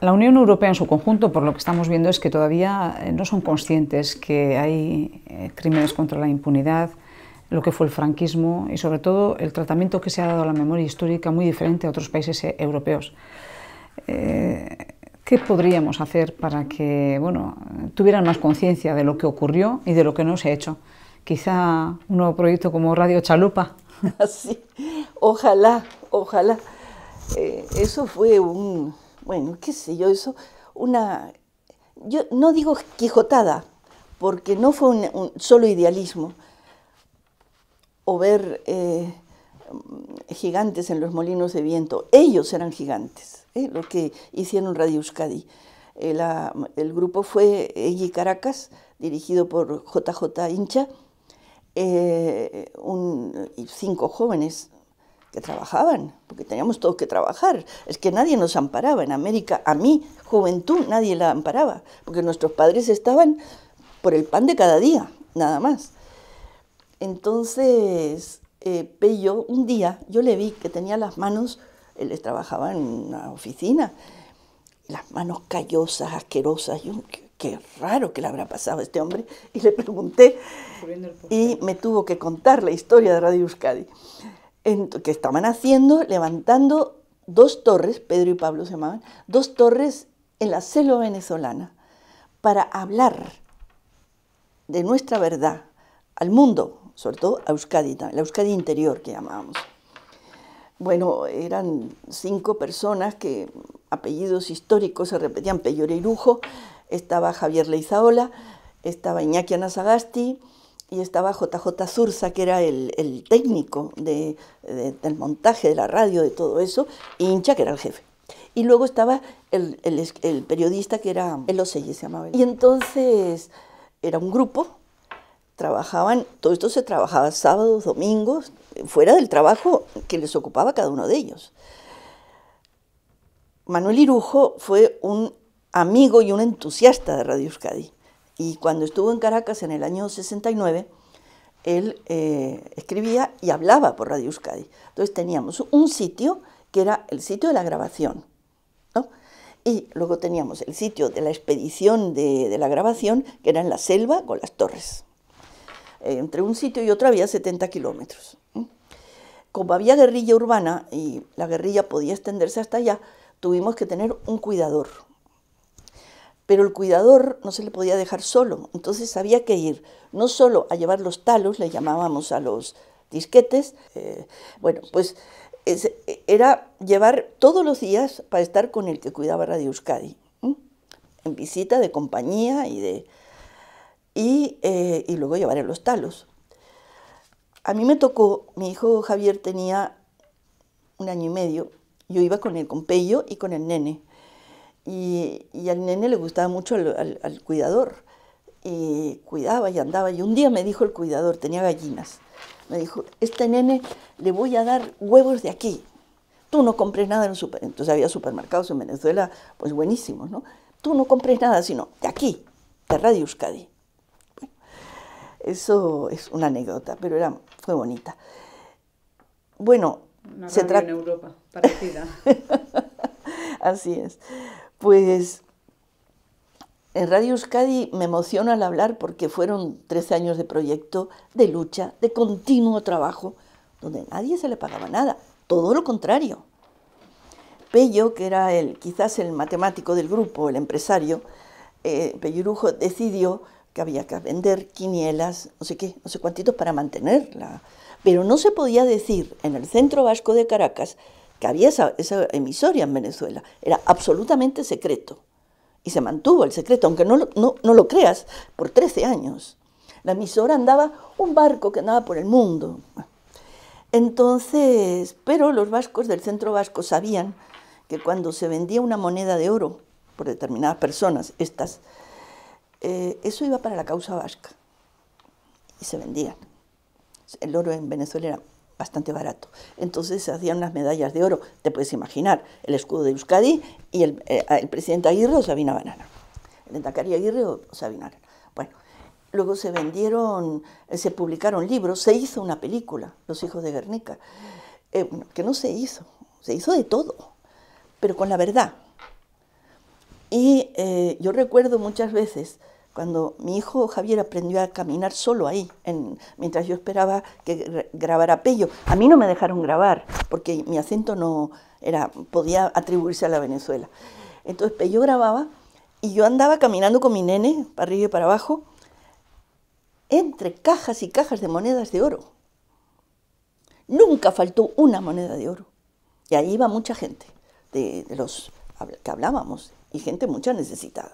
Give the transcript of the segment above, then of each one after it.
La Unión Europea en su conjunto, por lo que estamos viendo, es que todavía eh, no son conscientes que hay eh, crímenes contra la impunidad, lo que fue el franquismo y sobre todo el tratamiento que se ha dado a la memoria histórica muy diferente a otros países eh, europeos. ¿Qué podríamos hacer para que bueno, tuvieran más conciencia de lo que ocurrió y de lo que no se ha hecho? Quizá un nuevo proyecto como Radio Chalupa. Así, ojalá, ojalá. eso fue un, bueno, qué sé yo, eso, una, yo no digo quijotada, porque no fue un, solo idealismo, o ver eh, gigantes en los molinos de viento, ellos eran gigantes, ¿eh? lo que hicieron Radio Euskadi. Eh, el, grupo fue Egi Caracas, dirigido por JJ Incha, y cinco jóvenes que trabajaban, porque teníamos todos que trabajar. Es que nadie nos amparaba en América. A mí, juventud, nadie la amparaba, porque nuestros padres estaban por el pan de cada día, nada más. Entonces, eh, Pello, un día yo le vi que tenía las manos, él trabajaba en una oficina, las manos callosas, asquerosas. Yo, qué, qué raro que le habrá pasado a este hombre. Y le pregunté, y me tuvo que contar la historia de Radio Euskadi que estaban haciendo, levantando dos torres, Pedro y Pablo se llamaban, dos torres en la selva venezolana, para hablar de nuestra verdad al mundo, sobre todo a Euskadi, la Euskadi interior que llamábamos. Bueno, eran cinco personas que apellidos históricos se repetían, Peyore Lujo, estaba Javier Leizaola, estaba Iñaki Anasagasti, y estaba JJ Zurza, que era el, técnico de, del montaje de la radio, de todo eso, y Incha, que era el jefe. Y luego estaba el, periodista que era El Oselle, se llamaba. Y entonces era un grupo, trabajaban, todo esto se trabajaba sábados, domingos, fuera del trabajo que les ocupaba cada uno de ellos. Manuel Irujo fue un amigo y un entusiasta de Radio Euskadi y cuando estuvo en Caracas en el año 69, él eh, escribía y hablaba por Radio Euskadi. Entonces teníamos un sitio que era el sitio de la grabación, Y luego teníamos el sitio de la expedición de, la grabación, que era en la selva con las torres. Eh, entre un sitio y otro había 70 kilómetros. Como había guerrilla urbana y la guerrilla podía extenderse hasta allá, tuvimos que tener un cuidador pero el cuidador no se le podía dejar solo, entonces había que ir no solo a llevar los talos, le llamábamos a los disquetes, eh, bueno, pues era llevar todos los días para estar con el que cuidaba Radio Euskadi, en visita de compañía y de... Y, eh, luego llevar a los talos. A mí me tocó, mi hijo Javier tenía un año y medio, yo iba con el compello y con el nene. Y, al nene le gustaba mucho al, cuidador. Y cuidaba y andaba. Y un día me dijo el cuidador, tenía gallinas, me dijo, este nene le voy a dar huevos de aquí. Tú no compres nada en el super... Entonces había supermercados en Venezuela, pues buenísimos, ¿no? Tú no compres nada, sino de aquí, de Radio Euskadi. eso es una anécdota, pero era, fue bonita. Bueno, se trata en Europa, parecida. Así es. Pues en Radio Euskadi me emociona al hablar porque fueron 13 años de proyecto, de lucha, de continuo trabajo, donde nadie se le pagaba nada, todo lo contrario. Pello, que era el, quizás el matemático del grupo, el empresario, eh, decidió que había que vender quinielas, no sé qué, no sé cuántitos para mantenerla. Pero no se podía decir en el Centro Vasco de Caracas que había esa, emisoria en Venezuela. Era absolutamente secreto. Y se mantuvo el secreto, aunque no lo, creas, por 13 años. La emisora andaba un barco que andaba por el mundo. Entonces, pero los vascos del centro vasco sabían que cuando se vendía una moneda de oro por determinadas personas, estas, eh, eso iba para la causa vasca. Y se vendía. El oro en Venezuela era bastante barato. Entonces se hacían unas medallas de oro, te puedes imaginar, el escudo de Euskadi y el, eh, presidente Aguirre o Sabina Banana. El de Endacari Aguirre o, Sabina Banana. Bueno, luego se vendieron, eh, se publicaron libros, se hizo una película, Los hijos de Guernica, eh, que no se hizo, se hizo de todo, pero con la verdad. Y yo recuerdo muchas veces cuando mi hijo Javier aprendió a caminar solo ahí, mientras yo esperaba que grabara Pello. A mí no me dejaron grabar, porque mi acento no era, podía atribuirse a la Venezuela. Entonces Pello grababa y yo andaba caminando con mi nene, para arriba y para abajo, entre cajas y cajas de monedas de oro. Nunca faltó una moneda de oro. Y ahí iba mucha gente de los que hablábamos y gente mucha necesitada.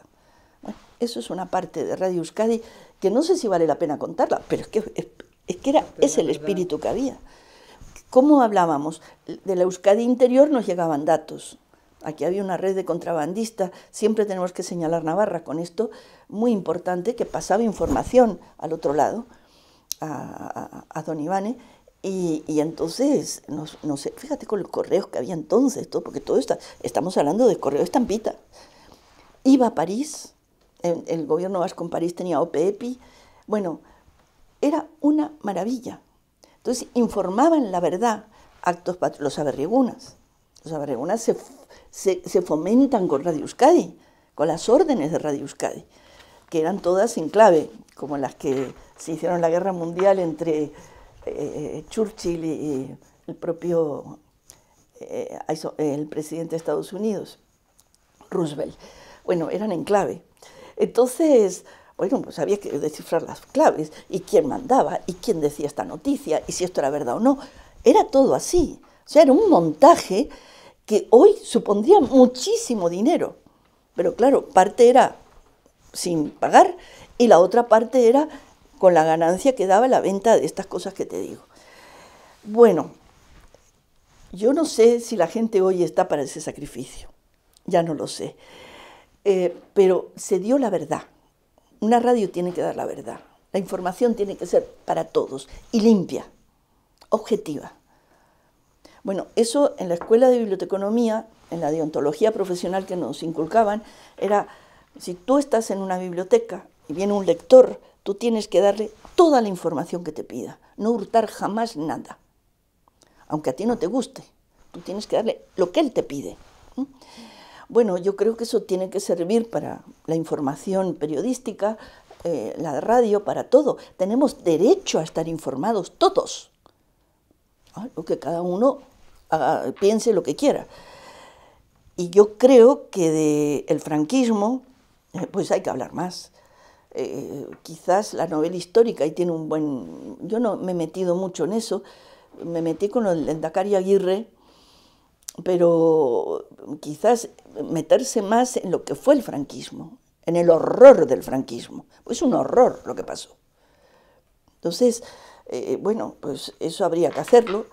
Eso es una parte de Radio Euskadi que no sé si vale la pena contarla, pero es que, es, era, es el espíritu que había. ¿Cómo hablábamos? De la Euskadi interior nos llegaban datos. Aquí había una red de contrabandistas, siempre tenemos que señalar Navarra con esto, muy importante, que pasaba información al otro lado, a, don Ivane, y, entonces, nos, sé fíjate con los correos que había entonces, porque todo está, estamos hablando de correo estampita. Iba a París, el, gobierno vasco en París tenía OPEPI. Bueno, era una maravilla. Entonces informaban la verdad actos los Averregunas. Los Averregunas se, fomentan con Radio Euskadi, con las órdenes de Radio Euskadi, que eran todas en clave, como las que se hicieron en la guerra mundial entre eh, eh, Churchill y el propio eh, el presidente de Estados Unidos, Roosevelt. Bueno, eran en clave. Entonces, bueno, pues había que descifrar las claves y quién mandaba y quién decía esta noticia y si esto era verdad o no. Era todo así. O sea, era un montaje que hoy supondría muchísimo dinero. Pero claro, parte era sin pagar y la otra parte era con la ganancia que daba la venta de estas cosas que te digo. Bueno, yo no sé si la gente hoy está para ese sacrificio. Ya no lo sé. Eh, pero se dio la verdad. Una radio tiene que dar la verdad. La información tiene que ser para todos y limpia, objetiva. Bueno, eso en la escuela de biblioteconomía, en la deontología profesional que nos inculcaban, era, si tú estás en una biblioteca y viene un lector, tú tienes que darle toda la información que te pida, no hurtar jamás nada, aunque a ti no te guste, tú tienes que darle lo que él te pide. Bueno, yo creo que eso tiene que servir para la información periodística, eh, la de radio, para todo. Tenemos derecho a estar informados todos. Ah, que cada uno ah, piense lo que quiera. Y yo creo que del franquismo, eh, pues hay que hablar más. Eh, quizás la novela histórica, y tiene un buen... Yo no me he metido mucho en eso, me metí con el y Aguirre, pero quizás meterse más en lo que fue el franquismo, en el horror del franquismo. Es pues un horror lo que pasó. Entonces, eh, bueno, pues eso habría que hacerlo,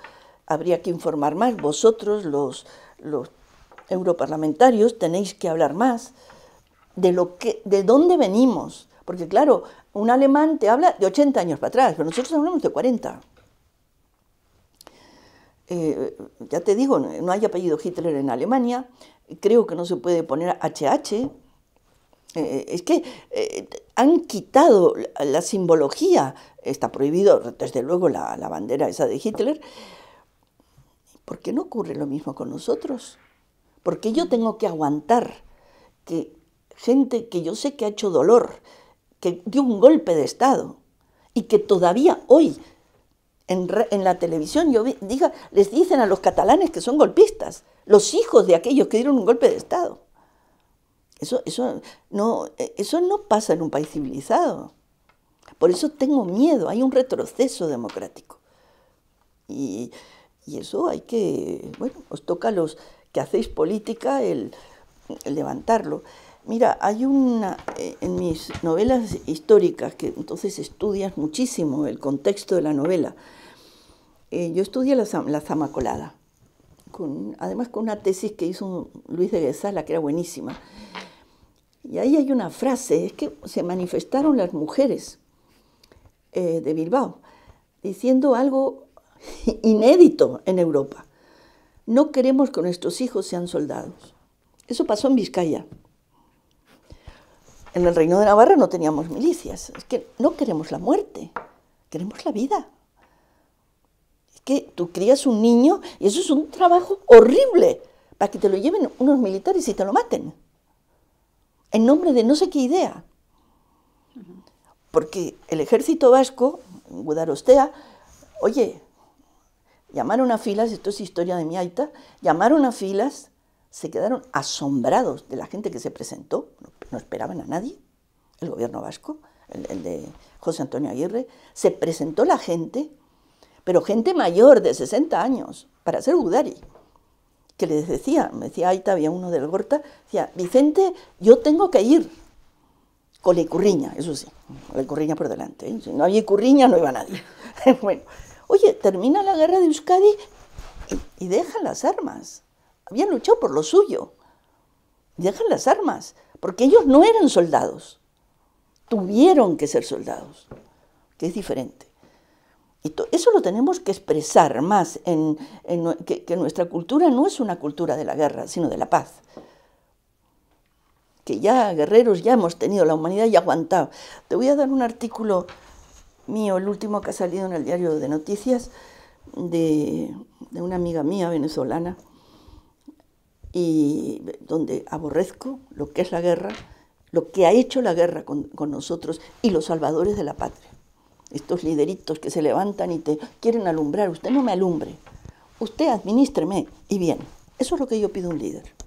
habría que informar más. Vosotros, los, europarlamentarios, tenéis que hablar más de, lo que, de dónde venimos. Porque claro, un alemán te habla de 80 años para atrás, pero nosotros hablamos de 40. Eh, ya te digo, no hay apellido Hitler en Alemania, creo que no se puede poner HH. Eh, es que eh, han quitado la, simbología, está prohibido desde luego la, la bandera esa de Hitler. ¿Por qué no ocurre lo mismo con nosotros? Porque yo tengo que aguantar que gente que yo sé que ha hecho dolor, que dio un golpe de Estado y que todavía hoy en, la televisión, yo diga, les dicen a los catalanes que son golpistas, los hijos de aquellos que dieron un golpe de Estado. Eso, e, no, pasa en un país civilizado. Por eso tengo miedo, hay un retroceso democrático. Y, eso hay que, bueno, os toca a los que hacéis política el levantarlo. Mira, hay una, eh, en mis novelas históricas, que entonces estudias muchísimo el contexto de la novela, eh, yo estudié la, la Zama además con una tesis que hizo Luis de Guesala, que era buenísima. Y ahí hay una frase, es que se manifestaron las mujeres eh, de Bilbao, diciendo algo inédito en Europa. No queremos que nuestros hijos sean soldados. Eso pasó en Vizcaya en el Reino de Navarra no teníamos milicias. Es que no queremos la muerte, queremos la vida. Es que tú crías un niño y eso es un trabajo horrible para que te lo lleven unos militares y te lo maten. En nombre de no sé qué idea. Porque el ejército vasco, en Gudarostea, oye, llamaron a filas, esto es historia de mi aita, llamaron a filas se quedaron asombrados de la gente que se presentó, no esperaban a nadie, el gobierno vasco, el, de José Antonio Aguirre, se presentó la gente, pero gente mayor de 60 años, para ser Udari, que les decía, me decía ahí había uno del Gorta, decía, Vicente, yo tengo que ir, con la icurriña, eso sí, con la icurriña por delante, ¿eh? si no había curriña no iba nadie. bueno, oye, termina la guerra de Euskadi y, y deja las armas habían luchado por lo suyo. Dejan las armas, porque ellos no eran soldados. Tuvieron que ser soldados, que es diferente. y Eso lo tenemos que expresar más, en, que, nuestra cultura no es una cultura de la guerra, sino de la paz. Que ya guerreros ya hemos tenido, la humanidad y aguantado. Te voy a dar un artículo mío, el último que ha salido en el diario de noticias, de, de una amiga mía venezolana, y donde aborrezco lo que es la guerra, lo que ha hecho la guerra con, nosotros y los salvadores de la patria. Estos lideritos que se levantan y te quieren alumbrar, usted no me alumbre, usted administreme y bien. Eso es lo que yo pido a un líder.